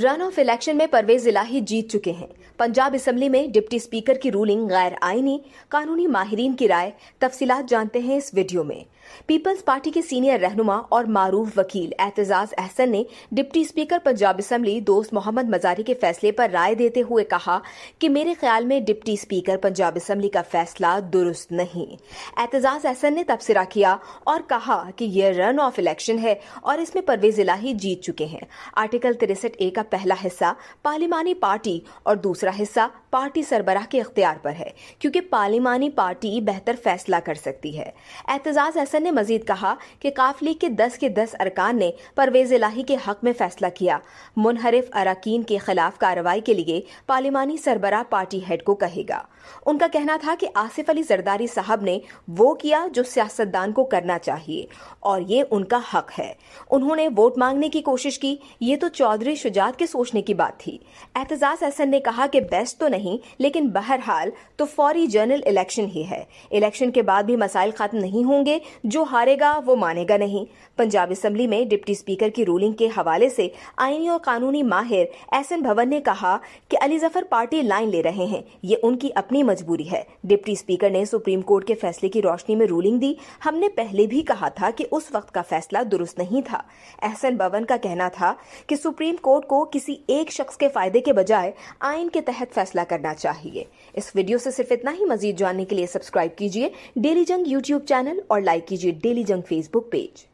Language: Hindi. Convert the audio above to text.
रन ऑफ इलेक्शन में परवेज इलाही जीत चुके हैं पंजाब असम्बली में डिप्टी स्पीकर की रूलिंग गैर आईनी कानूनी माहरीन की राय तफसीलात जानते हैं इस वीडियो में पीपल्स पार्टी के सीनियर रहनुमा और मारूफ वकील एतजाज अहसन ने डिप्टी स्पीकर पंजाब असम्बली दोस्त मोहम्मद मजारी के फैसले पर राय देते हुए कहा कि मेरे ख्याल में डिप्टी स्पीकर पंजाब असम्बली का फैसला दुरुस्त नहीं एतजाज अहसन ने तबसरा किया और कहा कि यह रन ऑफ इलेक्शन है और इसमें परवेज इलाही जीत चुके हैं आर्टिकल तिरसठ ए का का पहला हिस्सा पार्लिमानी पार्टी और दूसरा हिस्सा पार्टी सरबराह के अख्तियार पर है क्योंकि पार्लिमानी पार्टी बेहतर फैसला कर सकती है एहतजाज हसन ने मजीद कहा कि काफली के दस के दस अरकान ने परवेज इलाही के हक में फैसला किया मुनहरिफ अरकान के खिलाफ कार्रवाई के लिए पार्लिमानी सरबराह पार्टी हेड को कहेगा उनका कहना था कि आसिफ अली जरदारी साहब ने वो किया जो सियासतदान को करना चाहिए और ये उनका हक है उन्होंने वोट मांगने की कोशिश की ये तो चौधरी शुजात बाद के सोचने की बात थी एहतजाज हसन ने कहा कि बेस्ट तो नहीं लेकिन बहरहाल तो फौरी जनरल इलेक्शन ही है इलेक्शन के बाद भी मसाइल खत्म नहीं होंगे जो हारेगा वो मानेगा नहीं पंजाब असम्बली में डिप्टी स्पीकर की रूलिंग के हवाले से आईनी और कानूनी माहिर एहसन भवन ने कहा कि अली जफर पार्टी लाइन ले रहे हैं ये उनकी अपनी मजबूरी है डिप्टी स्पीकर ने सुप्रीम कोर्ट के फैसले की रोशनी में रूलिंग दी हमने पहले भी कहा था कि उस वक्त का फैसला दुरुस्त नहीं था एहसन भवन का कहना था कि सुप्रीम कोर्ट को किसी एक शख्स के फायदे के बजाय आइन के तहत फैसला करना चाहिए इस वीडियो से सिर्फ इतना ही मजीद जानने के लिए सब्सक्राइब कीजिए डेली जंग यूट्यूब चैनल और लाइक कीजिए डेली जंग फेसबुक पेज